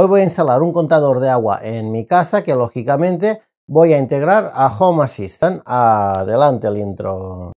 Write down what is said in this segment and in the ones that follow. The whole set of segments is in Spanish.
Hoy voy a instalar un contador de agua en mi casa que lógicamente voy a integrar a Home Assistant. Adelante el intro.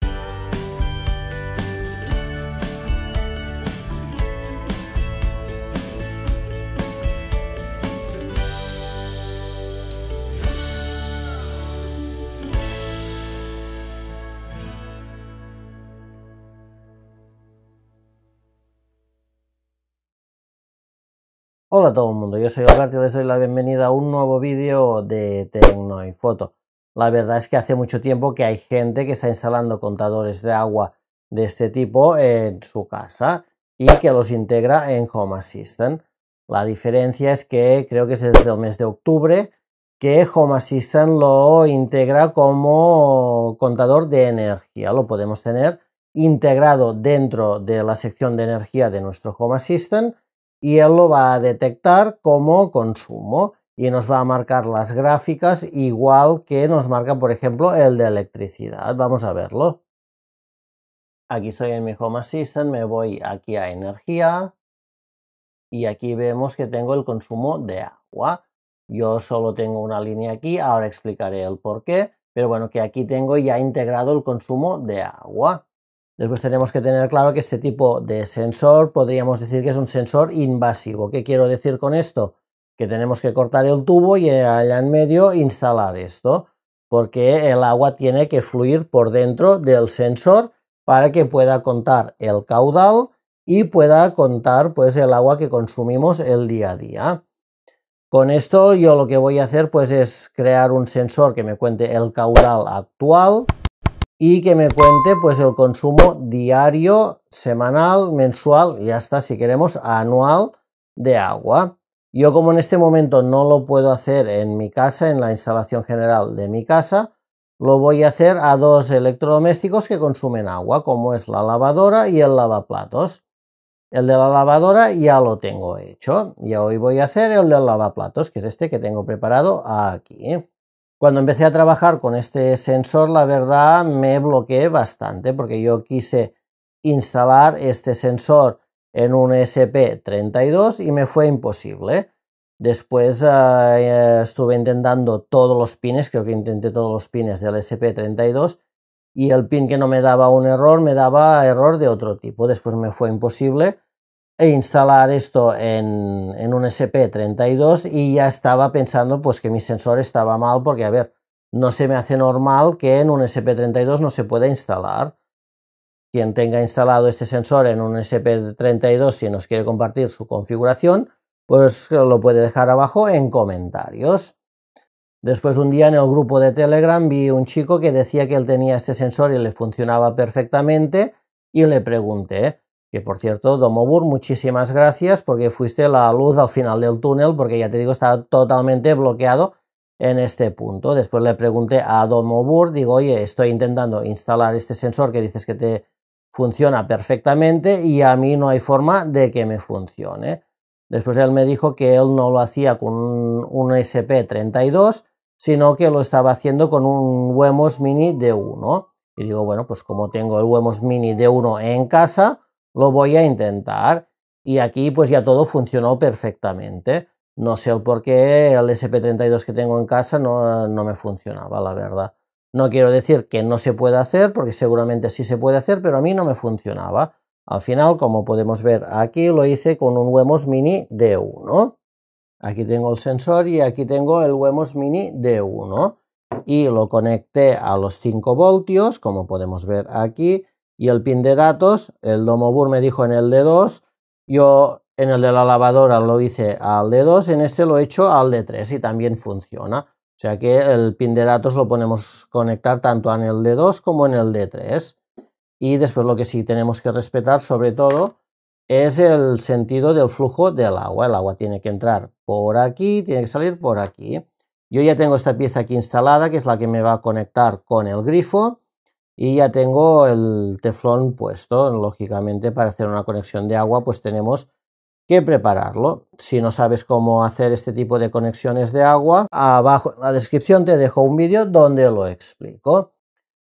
Hola a todo el mundo, yo soy Alberto y les doy la bienvenida a un nuevo vídeo de Tecno y Foto. La verdad es que hace mucho tiempo que hay gente que está instalando contadores de agua de este tipo en su casa y que los integra en Home Assistant. La diferencia es que creo que es desde el mes de octubre que Home Assistant lo integra como contador de energía. Lo podemos tener integrado dentro de la sección de energía de nuestro Home Assistant y él lo va a detectar como consumo y nos va a marcar las gráficas igual que nos marca, por ejemplo, el de electricidad. Vamos a verlo. Aquí estoy en mi Home Assistant, me voy aquí a energía y aquí vemos que tengo el consumo de agua. Yo solo tengo una línea aquí, ahora explicaré el por qué, pero bueno, que aquí tengo ya integrado el consumo de agua. Después tenemos que tener claro que este tipo de sensor podríamos decir que es un sensor invasivo. ¿Qué quiero decir con esto? Que tenemos que cortar el tubo y allá en medio instalar esto, porque el agua tiene que fluir por dentro del sensor para que pueda contar el caudal y pueda contar pues el agua que consumimos el día a día. Con esto yo lo que voy a hacer pues es crear un sensor que me cuente el caudal actual, y que me cuente pues el consumo diario, semanal, mensual y hasta si queremos anual de agua. Yo como en este momento no lo puedo hacer en mi casa, en la instalación general de mi casa, lo voy a hacer a dos electrodomésticos que consumen agua, como es la lavadora y el lavaplatos. El de la lavadora ya lo tengo hecho y hoy voy a hacer el del lavaplatos, que es este que tengo preparado aquí. Cuando empecé a trabajar con este sensor, la verdad me bloqueé bastante porque yo quise instalar este sensor en un SP32 y me fue imposible. Después ah, eh, estuve intentando todos los pines, creo que intenté todos los pines del SP32 y el pin que no me daba un error me daba error de otro tipo. Después me fue imposible e instalar esto en, en, un SP32 y ya estaba pensando pues que mi sensor estaba mal porque a ver, no se me hace normal que en un SP32 no se pueda instalar. Quien tenga instalado este sensor en un SP32 si nos quiere compartir su configuración, pues lo puede dejar abajo en comentarios. Después un día en el grupo de Telegram vi un chico que decía que él tenía este sensor y le funcionaba perfectamente y le pregunté, que por cierto, Domobur, muchísimas gracias porque fuiste la luz al final del túnel, porque ya te digo, estaba totalmente bloqueado en este punto. Después le pregunté a Domobur, digo, oye, estoy intentando instalar este sensor que dices que te funciona perfectamente y a mí no hay forma de que me funcione. Después él me dijo que él no lo hacía con un, SP32, sino que lo estaba haciendo con un Wemos Mini D1. Y digo, bueno, pues como tengo el Wemos Mini D1 en casa, lo voy a intentar. Y aquí pues ya todo funcionó perfectamente. No sé el por qué el SP32 que tengo en casa no, no me funcionaba, la verdad. No quiero decir que no se pueda hacer, porque seguramente sí se puede hacer, pero a mí no me funcionaba. Al final, como podemos ver aquí, lo hice con un Wemos Mini D1. Aquí tengo el sensor y aquí tengo el Wemos Mini D1. Y lo conecté a los 5 voltios, como podemos ver aquí, y el pin de datos. El Domobur me dijo en el de 2. Yo en el de la lavadora lo hice al de 2. En este lo he hecho al de 3 y también funciona. O sea que el pin de datos lo podemos conectar tanto en el de 2 como en el de 3. Y después lo que sí tenemos que respetar sobre todo es el sentido del flujo del agua. El agua tiene que entrar por aquí, tiene que salir por aquí. Yo ya tengo esta pieza aquí instalada, que es la que me va a conectar con el grifo y ya tengo el teflón puesto. Lógicamente, para hacer una conexión de agua, pues tenemos que prepararlo. Si no sabes cómo hacer este tipo de conexiones de agua, abajo en la descripción te dejo un vídeo donde lo explico.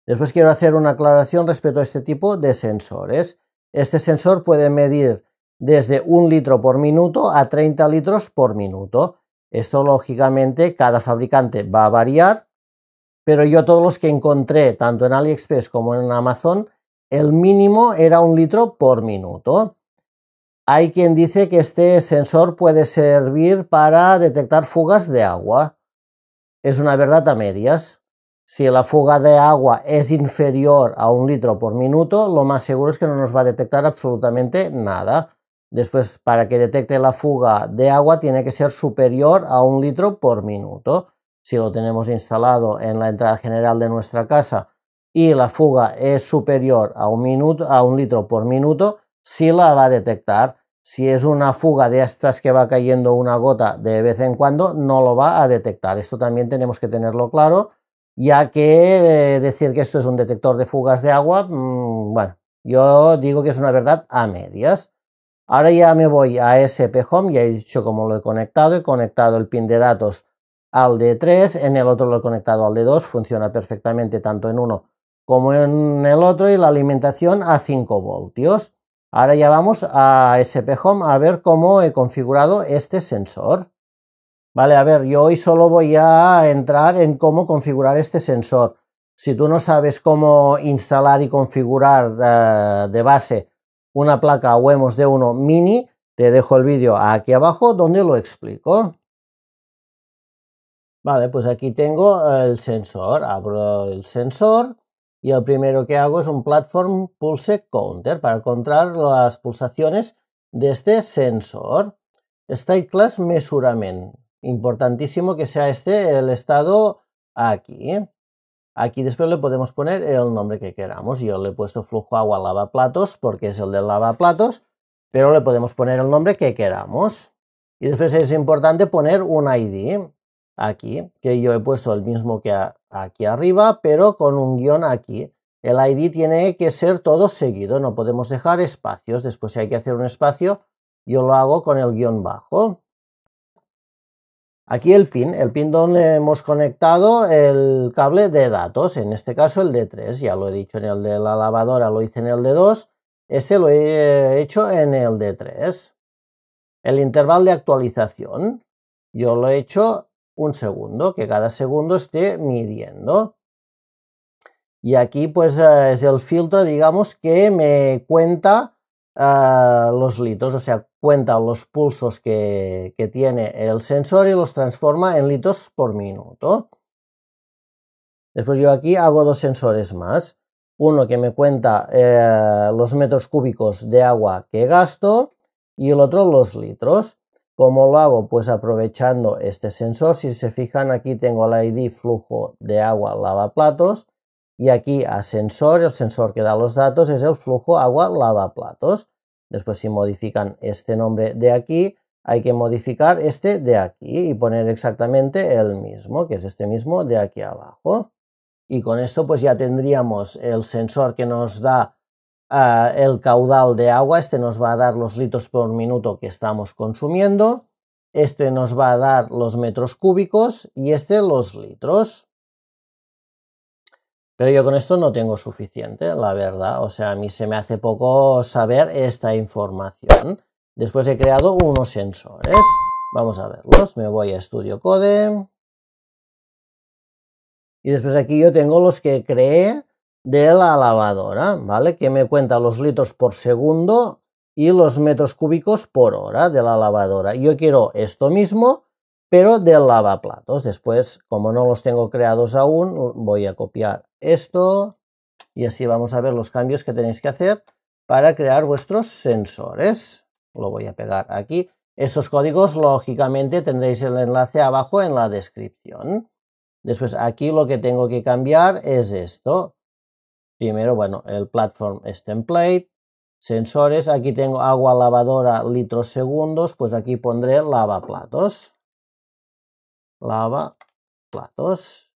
Después quiero hacer una aclaración respecto a este tipo de sensores. Este sensor puede medir desde un litro por minuto a 30 litros por minuto. Esto lógicamente cada fabricante va a variar pero yo todos los que encontré, tanto en AliExpress como en Amazon, el mínimo era un litro por minuto. Hay quien dice que este sensor puede servir para detectar fugas de agua. Es una verdad a medias. Si la fuga de agua es inferior a un litro por minuto, lo más seguro es que no nos va a detectar absolutamente nada. Después, para que detecte la fuga de agua, tiene que ser superior a un litro por minuto si lo tenemos instalado en la entrada general de nuestra casa y la fuga es superior a un, minuto, a litro por minuto, sí la va a detectar. Si es una fuga de estas que va cayendo una gota de vez en cuando, no lo va a detectar. Esto también tenemos que tenerlo claro, ya que eh, decir que esto es un detector de fugas de agua, mm, bueno, yo digo que es una verdad a medias. Ahora ya me voy a SP Home, ya he dicho cómo lo he conectado, he conectado el pin de datos al D3, en el otro lo he conectado al D2, funciona perfectamente tanto en uno como en el otro y la alimentación a 5 voltios. Ahora ya vamos a SP Home a ver cómo he configurado este sensor. Vale, a ver, yo hoy solo voy a entrar en cómo configurar este sensor. Si tú no sabes cómo instalar y configurar eh, de base una placa Wemos D1 mini, te dejo el vídeo aquí abajo donde lo explico. Vale, pues aquí tengo el sensor, abro el sensor y lo primero que hago es un platform pulse counter para encontrar las pulsaciones de este sensor. State class Mesuramen. importantísimo que sea este el estado aquí. Aquí después le podemos poner el nombre que queramos. Yo le he puesto flujo agua lavaplatos porque es el del lavaplatos, pero le podemos poner el nombre que queramos. Y después es importante poner un ID aquí, que yo he puesto el mismo que aquí arriba, pero con un guión aquí. El ID tiene que ser todo seguido, no podemos dejar espacios. Después si hay que hacer un espacio, yo lo hago con el guión bajo. Aquí el pin, el pin donde hemos conectado el cable de datos, en este caso el d 3, ya lo he dicho en el de la lavadora, lo hice en el d 2, este lo he hecho en el d 3. El intervalo de actualización, yo lo he hecho un segundo, que cada segundo esté midiendo. Y aquí pues eh, es el filtro, digamos, que me cuenta eh, los litros, o sea, cuenta los pulsos que, tiene el sensor y los transforma en litros por minuto. Después yo aquí hago dos sensores más. Uno que me cuenta eh, los metros cúbicos de agua que gasto y el otro los litros. ¿Cómo lo hago? Pues aprovechando este sensor. Si se fijan aquí tengo el ID flujo de agua lavaplatos y aquí a sensor, el sensor que da los datos es el flujo agua lavaplatos. Después si modifican este nombre de aquí, hay que modificar este de aquí y poner exactamente el mismo, que es este mismo de aquí abajo. Y con esto pues ya tendríamos el sensor que nos da Ah, el caudal de agua, este nos va a dar los litros por minuto que estamos consumiendo, este nos va a dar los metros cúbicos y este los litros. Pero yo con esto no tengo suficiente, la verdad. O sea, a mí se me hace poco saber esta información. Después he creado unos sensores. Vamos a verlos. Me voy a Studio Code. Y después aquí yo tengo los que creé de la lavadora, ¿vale? Que me cuenta los litros por segundo y los metros cúbicos por hora de la lavadora. Yo quiero esto mismo, pero del lavaplatos. Después, como no los tengo creados aún, voy a copiar esto y así vamos a ver los cambios que tenéis que hacer para crear vuestros sensores. Lo voy a pegar aquí. Estos códigos, lógicamente, tendréis el enlace abajo en la descripción. Después, aquí lo que tengo que cambiar es esto Primero, bueno, el platform es template. Sensores, aquí tengo agua lavadora litros segundos, pues aquí pondré lava platos. Lava platos.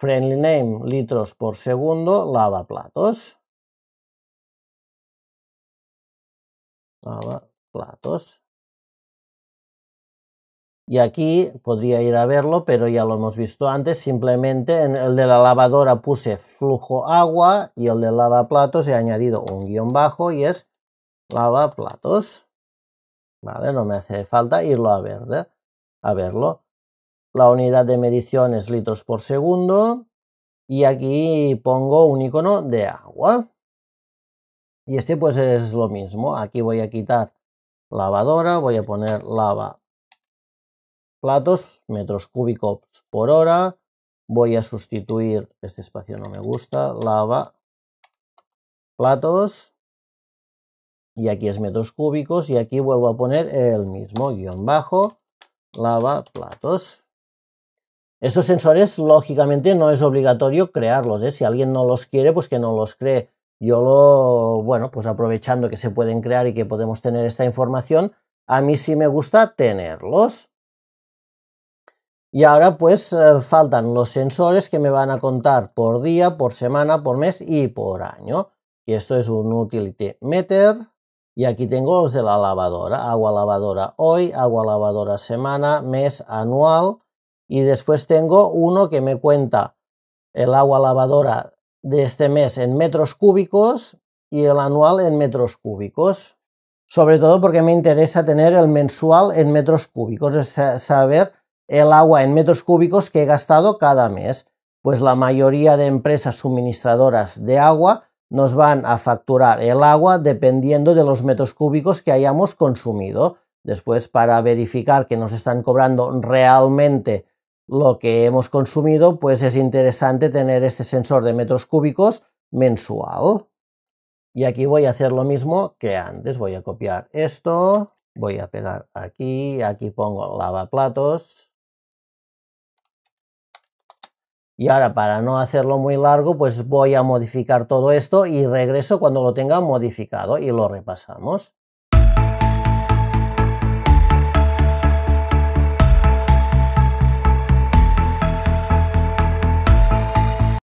Friendly name, litros por segundo, lava platos. Lava platos. Y aquí podría ir a verlo, pero ya lo hemos visto antes. Simplemente en el de la lavadora puse flujo agua y el de lavaplatos he añadido un guión bajo y es lavaplatos. Vale, no me hace falta irlo a ver, ¿eh? a verlo. La unidad de medición es litros por segundo y aquí pongo un icono de agua. Y este pues es lo mismo. Aquí voy a quitar lavadora, voy a poner lava platos, metros cúbicos por hora. Voy a sustituir, este espacio no me gusta, lava, platos, y aquí es metros cúbicos, y aquí vuelvo a poner el mismo guión bajo, lava, platos. Estos sensores, lógicamente, no es obligatorio crearlos, ¿eh? si alguien no los quiere, pues que no los cree. Yo lo, bueno, pues aprovechando que se pueden crear y que podemos tener esta información, a mí sí me gusta tenerlos. Y ahora pues eh, faltan los sensores que me van a contar por día, por semana, por mes y por año. Y esto es un utility meter. Y aquí tengo los de la lavadora. Agua lavadora hoy, agua lavadora semana, mes, anual. Y después tengo uno que me cuenta el agua lavadora de este mes en metros cúbicos y el anual en metros cúbicos. Sobre todo porque me interesa tener el mensual en metros cúbicos, es saber el agua en metros cúbicos que he gastado cada mes, pues la mayoría de empresas suministradoras de agua nos van a facturar el agua dependiendo de los metros cúbicos que hayamos consumido. Después, para verificar que nos están cobrando realmente lo que hemos consumido, pues es interesante tener este sensor de metros cúbicos mensual. Y aquí voy a hacer lo mismo que antes. Voy a copiar esto, voy a pegar aquí, aquí pongo lavaplatos, y ahora para no hacerlo muy largo, pues voy a modificar todo esto y regreso cuando lo tenga modificado y lo repasamos.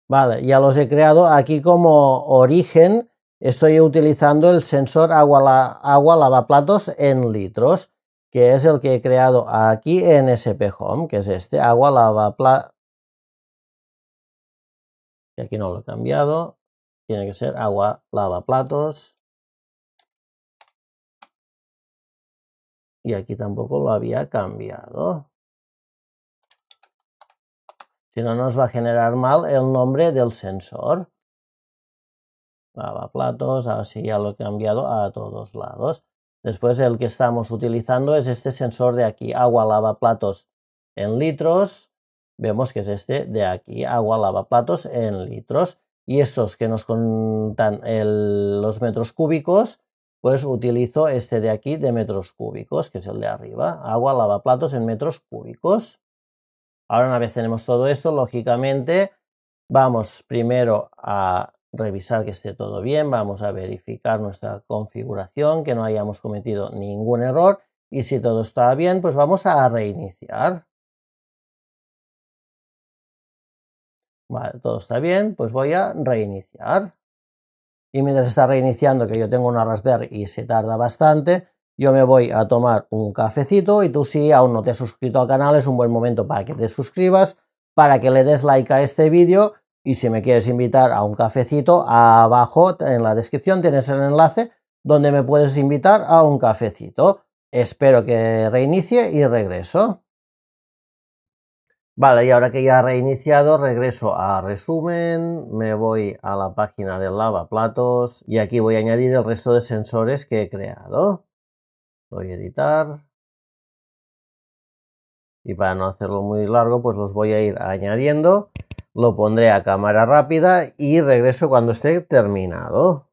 Vale, ya los he creado. Aquí como origen estoy utilizando el sensor agua, agua lavaplatos en litros, que es el que he creado aquí en SP Home, que es este, agua lavaplatos y aquí no lo he cambiado, tiene que ser agua lavaplatos. Y aquí tampoco lo había cambiado. Si no, nos va a generar mal el nombre del sensor. Lava platos. así ya lo he cambiado a todos lados. Después el que estamos utilizando es este sensor de aquí, agua lavaplatos en litros vemos que es este de aquí, agua lavaplatos en litros. Y estos que nos contan los metros cúbicos, pues utilizo este de aquí de metros cúbicos, que es el de arriba, agua lavaplatos en metros cúbicos. Ahora una vez tenemos todo esto, lógicamente vamos primero a revisar que esté todo bien, vamos a verificar nuestra configuración, que no hayamos cometido ningún error y si todo está bien, pues vamos a reiniciar. Vale, todo está bien, pues voy a reiniciar. Y mientras está reiniciando, que yo tengo una Raspberry y se tarda bastante, yo me voy a tomar un cafecito y tú si aún no te has suscrito al canal es un buen momento para que te suscribas, para que le des like a este vídeo y si me quieres invitar a un cafecito, abajo en la descripción tienes el enlace donde me puedes invitar a un cafecito. Espero que reinicie y regreso. Vale, y ahora que ya ha reiniciado, regreso a resumen, me voy a la página del lavaplatos y aquí voy a añadir el resto de sensores que he creado. Voy a editar. Y para no hacerlo muy largo, pues los voy a ir añadiendo. Lo pondré a cámara rápida y regreso cuando esté terminado.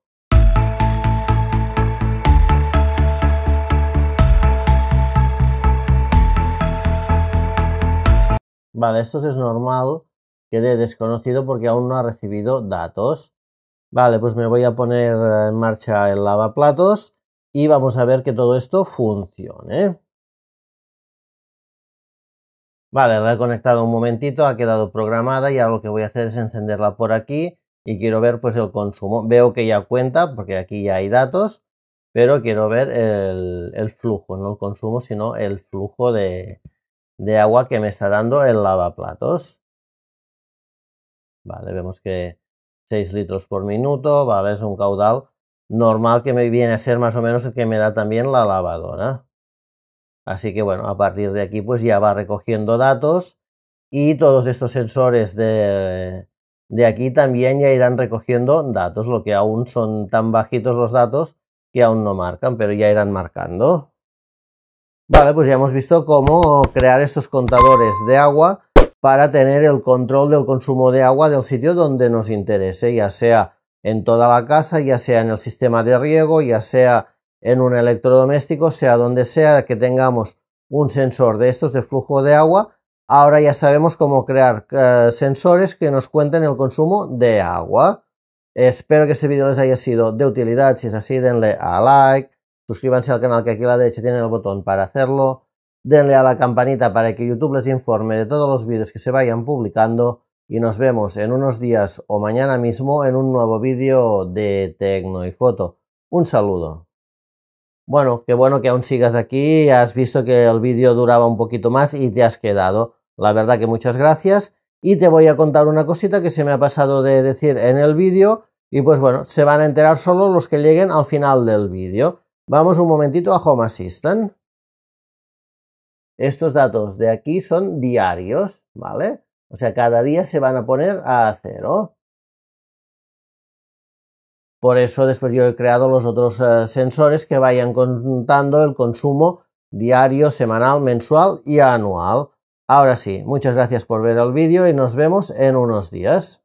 Vale, esto es normal que desconocido porque aún no ha recibido datos. Vale, pues me voy a poner eh, en marcha el lavaplatos y vamos a ver que todo esto funcione. Vale, la he conectado un momentito, ha quedado programada y ahora lo que voy a hacer es encenderla por aquí y quiero ver pues el consumo. Veo que ya cuenta porque aquí ya hay datos, pero quiero ver el flujo, no el consumo, sino el flujo de, de agua que me está dando el lavaplatos. Vale, vemos que 6 litros por minuto, vale, es un caudal normal que me viene a ser más o menos el que me da también la lavadora. Así que bueno, a partir de aquí pues ya va recogiendo datos y todos estos sensores de, de aquí también ya irán recogiendo datos, lo que aún son tan bajitos los datos que aún no marcan, pero ya irán marcando. Vale, pues ya hemos visto cómo crear estos contadores de agua para tener el control del consumo de agua del sitio donde nos interese, ya sea en toda la casa, ya sea en el sistema de riego, ya sea en un electrodoméstico, sea donde sea que tengamos un sensor de estos de flujo de agua, ahora ya sabemos cómo crear eh, sensores que nos cuenten el consumo de agua. Espero que este vídeo les haya sido de utilidad. Si es así, denle a like, suscríbanse al canal que aquí a la derecha tiene el botón para hacerlo, denle a la campanita para que YouTube les informe de todos los vídeos que se vayan publicando y nos vemos en unos días o mañana mismo en un nuevo vídeo de Tecno y Foto. Un saludo. Bueno, qué bueno que aún sigas aquí, has visto que el vídeo duraba un poquito más y te has quedado. La verdad que muchas gracias y te voy a contar una cosita que se me ha pasado de decir en el vídeo y pues bueno, se van a enterar solo los que lleguen al final del vídeo. Vamos un momentito a Home Assistant. Estos datos de aquí son diarios, ¿vale? O sea, cada día se van a poner a cero. Por eso después yo he creado los otros eh, sensores que vayan contando el consumo diario, semanal, mensual y anual. Ahora sí, muchas gracias por ver el vídeo y nos vemos en unos días.